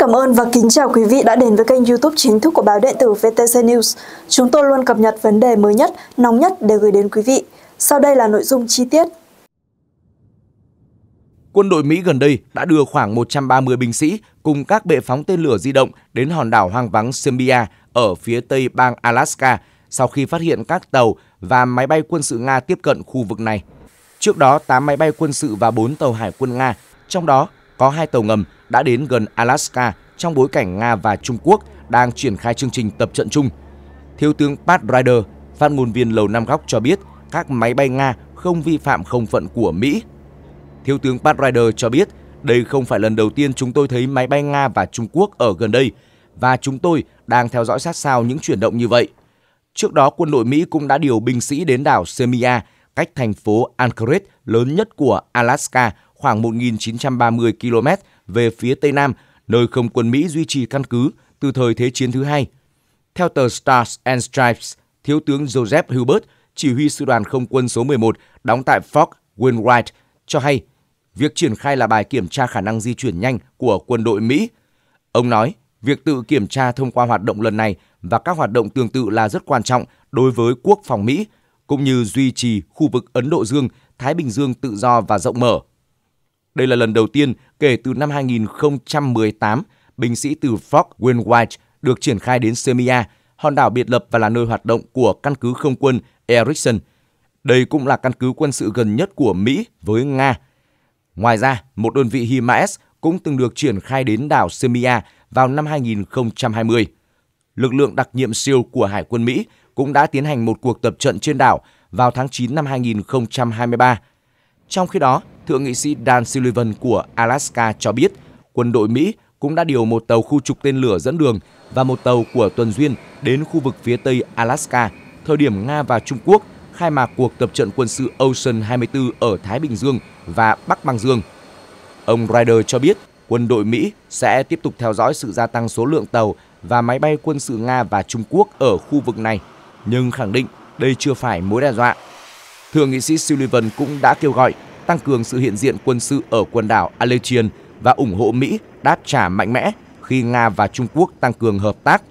cảm ơn và kính chào quý vị đã đến với kênh youtube chính thức của báo điện tử VTC News. Chúng tôi luôn cập nhật vấn đề mới nhất, nóng nhất để gửi đến quý vị. Sau đây là nội dung chi tiết. Quân đội Mỹ gần đây đã đưa khoảng 130 binh sĩ cùng các bệ phóng tên lửa di động đến hòn đảo hoang vắng Serbia ở phía tây bang Alaska sau khi phát hiện các tàu và máy bay quân sự Nga tiếp cận khu vực này. Trước đó, 8 máy bay quân sự và 4 tàu hải quân Nga, trong đó có hai tàu ngầm đã đến gần Alaska trong bối cảnh Nga và Trung Quốc đang triển khai chương trình tập trận chung. Thiếu tướng Pat Ryder, phát ngôn viên Lầu Năm Góc cho biết các máy bay Nga không vi phạm không phận của Mỹ. Thiếu tướng Pat Ryder cho biết đây không phải lần đầu tiên chúng tôi thấy máy bay Nga và Trung Quốc ở gần đây và chúng tôi đang theo dõi sát sao những chuyển động như vậy. Trước đó, quân đội Mỹ cũng đã điều binh sĩ đến đảo Semia, cách thành phố Anchorage lớn nhất của Alaska khoảng 1.930 km về phía Tây Nam, nơi không quân Mỹ duy trì căn cứ từ thời Thế chiến thứ hai. Theo tờ Stars and Stripes, Thiếu tướng Joseph Hubert, chỉ huy sư đoàn không quân số 11 đóng tại Fort Wainwright, cho hay việc triển khai là bài kiểm tra khả năng di chuyển nhanh của quân đội Mỹ. Ông nói, việc tự kiểm tra thông qua hoạt động lần này và các hoạt động tương tự là rất quan trọng đối với quốc phòng Mỹ, cũng như duy trì khu vực Ấn Độ Dương, Thái Bình Dương tự do và rộng mở – đây là lần đầu tiên kể từ năm 2018, binh sĩ từ Fort Wayne White được triển khai đến Semia, hòn đảo biệt lập và là nơi hoạt động của căn cứ không quân Erickson. Đây cũng là căn cứ quân sự gần nhất của Mỹ với Nga. Ngoài ra, một đơn vị HIMARS cũng từng được triển khai đến đảo Semia vào năm 2020. Lực lượng đặc nhiệm siêu của Hải quân Mỹ cũng đã tiến hành một cuộc tập trận trên đảo vào tháng 9 năm 2023. Trong khi đó, thượng nghị sĩ Dan Sullivan của Alaska cho biết quân đội Mỹ cũng đã điều một tàu khu trục tên lửa dẫn đường và một tàu của tuần duyên đến khu vực phía tây Alaska, thời điểm Nga và Trung Quốc khai mạc cuộc tập trận quân sự Ocean 24 ở Thái Bình Dương và Bắc Băng Dương. Ông Ryder cho biết quân đội Mỹ sẽ tiếp tục theo dõi sự gia tăng số lượng tàu và máy bay quân sự Nga và Trung Quốc ở khu vực này, nhưng khẳng định đây chưa phải mối đe dọa. Thượng nghị sĩ Sullivan cũng đã kêu gọi tăng cường sự hiện diện quân sự ở quần đảo Aleutian và ủng hộ Mỹ đáp trả mạnh mẽ khi Nga và Trung Quốc tăng cường hợp tác.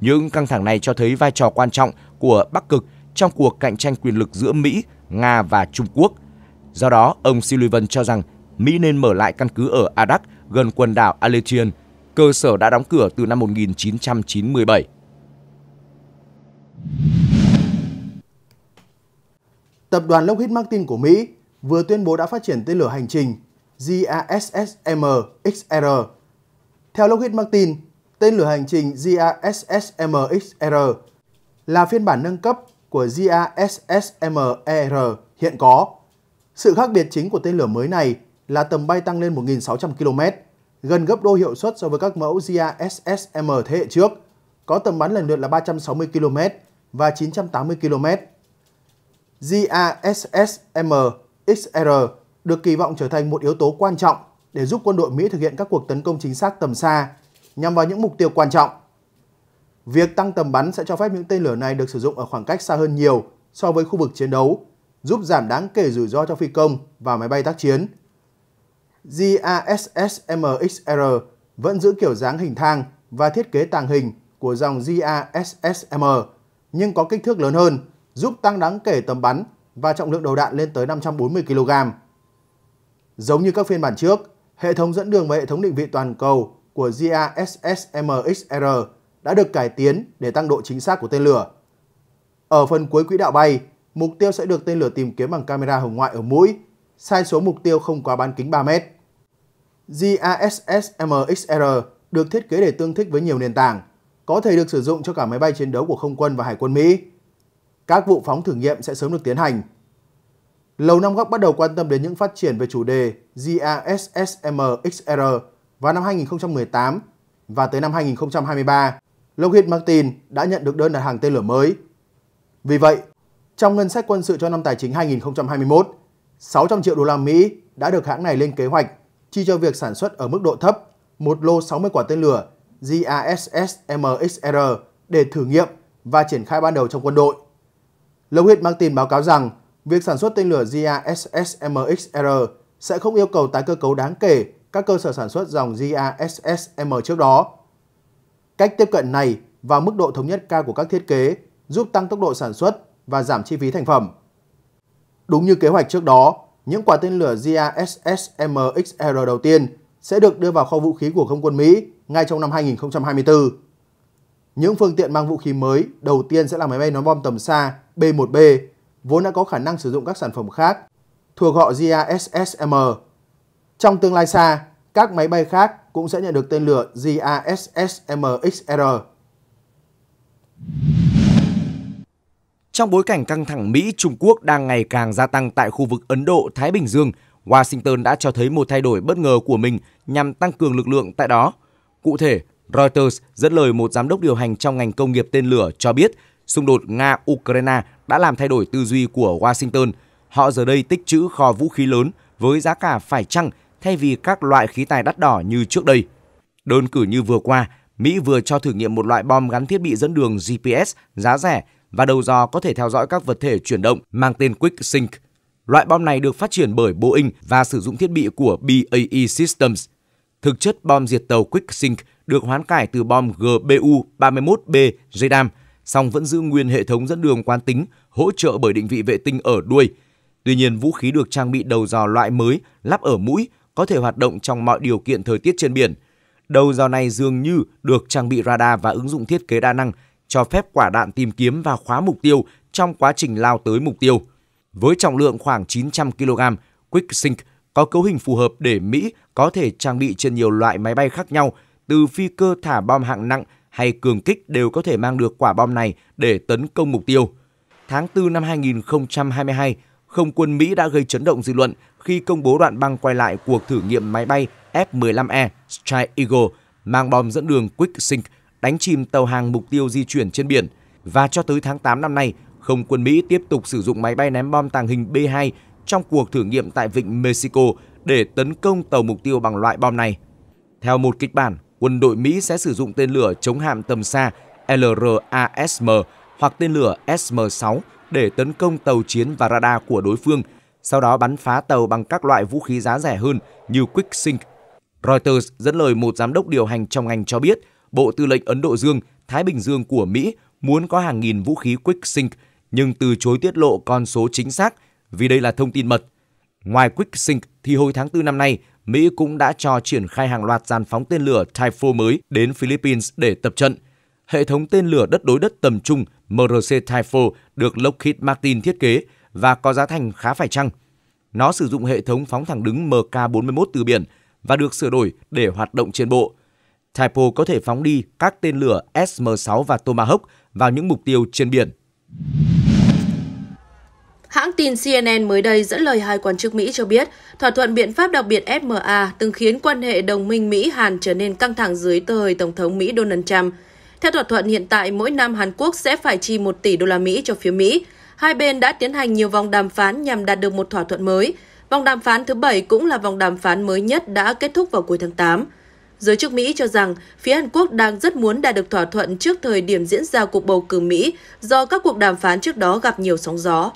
Những căng thẳng này cho thấy vai trò quan trọng của Bắc Cực trong cuộc cạnh tranh quyền lực giữa Mỹ, Nga và Trung Quốc. Do đó, ông Sullivan cho rằng Mỹ nên mở lại căn cứ ở Adak gần quần đảo Aleutian, cơ sở đã đóng cửa từ năm 1997. Tập đoàn Lockheed Martin của Mỹ vừa tuyên bố đã phát triển tên lửa hành trình JASSM-XR. Theo Lockheed Martin, tên lửa hành trình JASSM-XR là phiên bản nâng cấp của JASSM-ER hiện có. Sự khác biệt chính của tên lửa mới này là tầm bay tăng lên 1.600 km, gần gấp đôi hiệu suất so với các mẫu JASSM thế hệ trước, có tầm bắn lần lượt là 360 km và 980 km. JASSM XR được kỳ vọng trở thành một yếu tố quan trọng để giúp quân đội Mỹ thực hiện các cuộc tấn công chính xác tầm xa nhằm vào những mục tiêu quan trọng. Việc tăng tầm bắn sẽ cho phép những tên lửa này được sử dụng ở khoảng cách xa hơn nhiều so với khu vực chiến đấu, giúp giảm đáng kể rủi ro cho phi công và máy bay tác chiến. gassm vẫn giữ kiểu dáng hình thang và thiết kế tàng hình của dòng GASSM, nhưng có kích thước lớn hơn, giúp tăng đáng kể tầm bắn và trọng lượng đầu đạn lên tới 540 kg. Giống như các phiên bản trước, hệ thống dẫn đường và hệ thống định vị toàn cầu của GASSMXR đã được cải tiến để tăng độ chính xác của tên lửa. Ở phần cuối quỹ đạo bay, mục tiêu sẽ được tên lửa tìm kiếm bằng camera hồng ngoại ở mũi, sai số mục tiêu không quá bán kính 3 mét. GASSMXR được thiết kế để tương thích với nhiều nền tảng, có thể được sử dụng cho cả máy bay chiến đấu của không quân và hải quân Mỹ. Các vụ phóng thử nghiệm sẽ sớm được tiến hành. Lầu Năm Góc bắt đầu quan tâm đến những phát triển về chủ đề gassm vào năm 2018 và tới năm 2023, Lockheed Martin đã nhận được đơn đặt hàng tên lửa mới. Vì vậy, trong ngân sách quân sự cho năm tài chính 2021, 600 triệu đô la Mỹ đã được hãng này lên kế hoạch chi cho việc sản xuất ở mức độ thấp một lô 60 quả tên lửa gassm để thử nghiệm và triển khai ban đầu trong quân đội. Lockheed Martin báo cáo rằng việc sản xuất tên lửa jassm sẽ không yêu cầu tái cơ cấu đáng kể các cơ sở sản xuất dòng JASSM trước đó. Cách tiếp cận này và mức độ thống nhất cao của các thiết kế giúp tăng tốc độ sản xuất và giảm chi phí thành phẩm. Đúng như kế hoạch trước đó, những quả tên lửa jassm đầu tiên sẽ được đưa vào kho vũ khí của không quân Mỹ ngay trong năm 2024. Những phương tiện mang vũ khí mới đầu tiên sẽ là máy bay ném bom tầm xa B-1B, vốn đã có khả năng sử dụng các sản phẩm khác, thuộc họ GASSM. Trong tương lai xa, các máy bay khác cũng sẽ nhận được tên lửa GASSM-XR. Trong bối cảnh căng thẳng Mỹ-Trung Quốc đang ngày càng gia tăng tại khu vực Ấn Độ-Thái Bình Dương, Washington đã cho thấy một thay đổi bất ngờ của mình nhằm tăng cường lực lượng tại đó. Cụ thể, Reuters dẫn lời một giám đốc điều hành trong ngành công nghiệp tên lửa cho biết xung đột Nga-Ukraine đã làm thay đổi tư duy của Washington. Họ giờ đây tích trữ kho vũ khí lớn với giá cả phải chăng thay vì các loại khí tài đắt đỏ như trước đây. Đơn cử như vừa qua, Mỹ vừa cho thử nghiệm một loại bom gắn thiết bị dẫn đường GPS giá rẻ và đầu dò có thể theo dõi các vật thể chuyển động mang tên Quick Sync. Loại bom này được phát triển bởi Boeing và sử dụng thiết bị của BAE Systems. Thực chất bom diệt tàu Quick Sync được hoán cải từ bom GBU-31B JDAM, song vẫn giữ nguyên hệ thống dẫn đường quán tính hỗ trợ bởi định vị vệ tinh ở đuôi. Tuy nhiên, vũ khí được trang bị đầu dò loại mới lắp ở mũi có thể hoạt động trong mọi điều kiện thời tiết trên biển. Đầu dò này dường như được trang bị radar và ứng dụng thiết kế đa năng cho phép quả đạn tìm kiếm và khóa mục tiêu trong quá trình lao tới mục tiêu. Với trọng lượng khoảng 900 kg, Quick Sync có cấu hình phù hợp để Mỹ có thể trang bị trên nhiều loại máy bay khác nhau từ phi cơ thả bom hạng nặng hay cường kích đều có thể mang được quả bom này để tấn công mục tiêu. Tháng 4 năm 2022, không quân Mỹ đã gây chấn động dư luận khi công bố đoạn băng quay lại cuộc thử nghiệm máy bay F-15E Strike Eagle mang bom dẫn đường Quick Sink đánh chìm tàu hàng mục tiêu di chuyển trên biển. Và cho tới tháng 8 năm nay, không quân Mỹ tiếp tục sử dụng máy bay ném bom tàng hình B-2 trong cuộc thử nghiệm tại vịnh Mexico để tấn công tàu mục tiêu bằng loại bom này. Theo một kịch bản, quân đội Mỹ sẽ sử dụng tên lửa chống hạm tầm xa LRASM hoặc tên lửa SM-6 để tấn công tàu chiến và radar của đối phương, sau đó bắn phá tàu bằng các loại vũ khí giá rẻ hơn như Quick Sync. Reuters dẫn lời một giám đốc điều hành trong ngành cho biết, Bộ Tư lệnh Ấn Độ Dương, Thái Bình Dương của Mỹ muốn có hàng nghìn vũ khí Quick Sync nhưng từ chối tiết lộ con số chính xác vì đây là thông tin mật. Ngoài Quick Sync thì hồi tháng 4 năm nay, Mỹ cũng đã cho triển khai hàng loạt dàn phóng tên lửa Typhoon mới đến Philippines để tập trận. Hệ thống tên lửa đất đối đất tầm trung MRC Typhoon được Lockheed Martin thiết kế và có giá thành khá phải chăng. Nó sử dụng hệ thống phóng thẳng đứng MK41 từ biển và được sửa đổi để hoạt động trên bộ. Typhoon có thể phóng đi các tên lửa SM-6 và Tomahawk vào những mục tiêu trên biển. Hãng tin CNN mới đây dẫn lời hai quan chức Mỹ cho biết, thỏa thuận biện pháp đặc biệt FMA từng khiến quan hệ đồng minh Mỹ-Hàn trở nên căng thẳng dưới thời Tổng thống Mỹ Donald Trump. Theo thỏa thuận hiện tại, mỗi năm Hàn Quốc sẽ phải chi 1 tỷ đô la Mỹ cho phía Mỹ. Hai bên đã tiến hành nhiều vòng đàm phán nhằm đạt được một thỏa thuận mới. Vòng đàm phán thứ bảy cũng là vòng đàm phán mới nhất đã kết thúc vào cuối tháng 8. Giới chức Mỹ cho rằng phía Hàn Quốc đang rất muốn đạt được thỏa thuận trước thời điểm diễn ra cuộc bầu cử Mỹ do các cuộc đàm phán trước đó gặp nhiều sóng gió.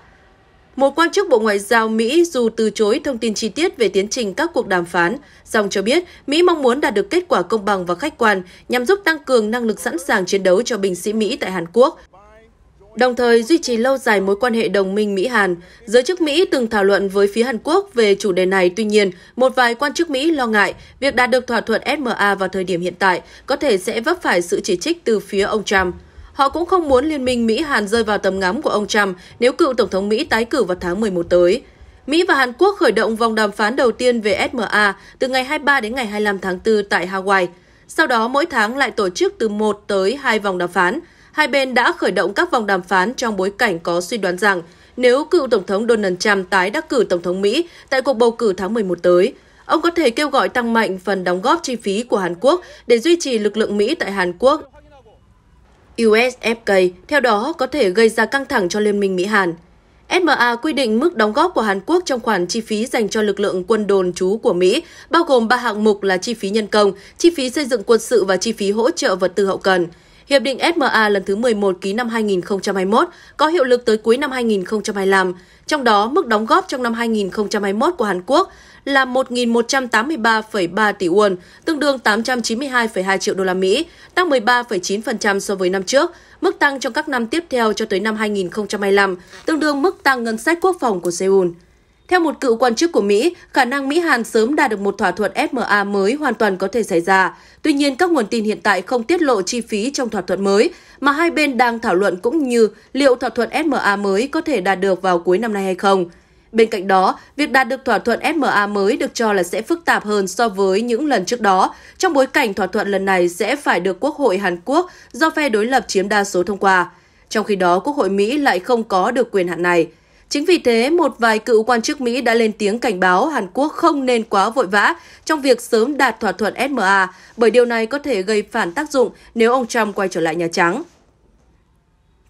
Một quan chức Bộ Ngoại giao Mỹ dù từ chối thông tin chi tiết về tiến trình các cuộc đàm phán, song cho biết Mỹ mong muốn đạt được kết quả công bằng và khách quan nhằm giúp tăng cường năng lực sẵn sàng chiến đấu cho binh sĩ Mỹ tại Hàn Quốc đồng thời duy trì lâu dài mối quan hệ đồng minh Mỹ-Hàn. Giới chức Mỹ từng thảo luận với phía Hàn Quốc về chủ đề này, tuy nhiên, một vài quan chức Mỹ lo ngại việc đạt được thỏa thuận SMA vào thời điểm hiện tại có thể sẽ vấp phải sự chỉ trích từ phía ông Trump. Họ cũng không muốn Liên minh Mỹ-Hàn rơi vào tầm ngắm của ông Trump nếu cựu Tổng thống Mỹ tái cử vào tháng 11 tới. Mỹ và Hàn Quốc khởi động vòng đàm phán đầu tiên về SMA từ ngày 23 đến ngày 25 tháng 4 tại Hawaii. Sau đó mỗi tháng lại tổ chức từ 1 tới 2 vòng đàm phán. Hai bên đã khởi động các vòng đàm phán trong bối cảnh có suy đoán rằng nếu cựu Tổng thống Donald Trump tái đắc cử Tổng thống Mỹ tại cuộc bầu cử tháng 11 tới, ông có thể kêu gọi tăng mạnh phần đóng góp chi phí của Hàn Quốc để duy trì lực lượng Mỹ tại Hàn Quốc USFK, theo đó có thể gây ra căng thẳng cho Liên minh Mỹ-Hàn. SMA quy định mức đóng góp của Hàn Quốc trong khoản chi phí dành cho lực lượng quân đồn trú của Mỹ, bao gồm ba hạng mục là chi phí nhân công, chi phí xây dựng quân sự và chi phí hỗ trợ vật tư hậu cần. Hiệp định FMA lần thứ 11 ký năm 2021 có hiệu lực tới cuối năm 2025, trong đó mức đóng góp trong năm 2021 của Hàn Quốc là 1.183,3 tỷ won, tương đương 892,2 triệu đô la Mỹ, tăng 13,9% so với năm trước. Mức tăng trong các năm tiếp theo cho tới năm 2025, tương đương mức tăng ngân sách quốc phòng của Seoul. Theo một cựu quan chức của Mỹ, khả năng Mỹ-Hàn sớm đạt được một thỏa thuận FMA mới hoàn toàn có thể xảy ra. Tuy nhiên, các nguồn tin hiện tại không tiết lộ chi phí trong thỏa thuận mới, mà hai bên đang thảo luận cũng như liệu thỏa thuận FMA mới có thể đạt được vào cuối năm nay hay không. Bên cạnh đó, việc đạt được thỏa thuận FMA mới được cho là sẽ phức tạp hơn so với những lần trước đó, trong bối cảnh thỏa thuận lần này sẽ phải được Quốc hội Hàn Quốc do phe đối lập chiếm đa số thông qua. Trong khi đó, Quốc hội Mỹ lại không có được quyền hạn này. Chính vì thế, một vài cựu quan chức Mỹ đã lên tiếng cảnh báo Hàn Quốc không nên quá vội vã trong việc sớm đạt thỏa thuận SMA, bởi điều này có thể gây phản tác dụng nếu ông Trump quay trở lại Nhà Trắng.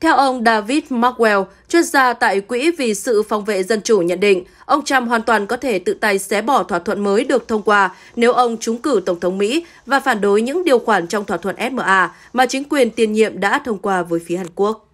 Theo ông David Markwell, chuyên gia tại Quỹ vì sự phòng vệ dân chủ nhận định, ông Trump hoàn toàn có thể tự tay xé bỏ thỏa thuận mới được thông qua nếu ông trúng cử Tổng thống Mỹ và phản đối những điều khoản trong thỏa thuận SMA mà chính quyền tiền nhiệm đã thông qua với phía Hàn Quốc.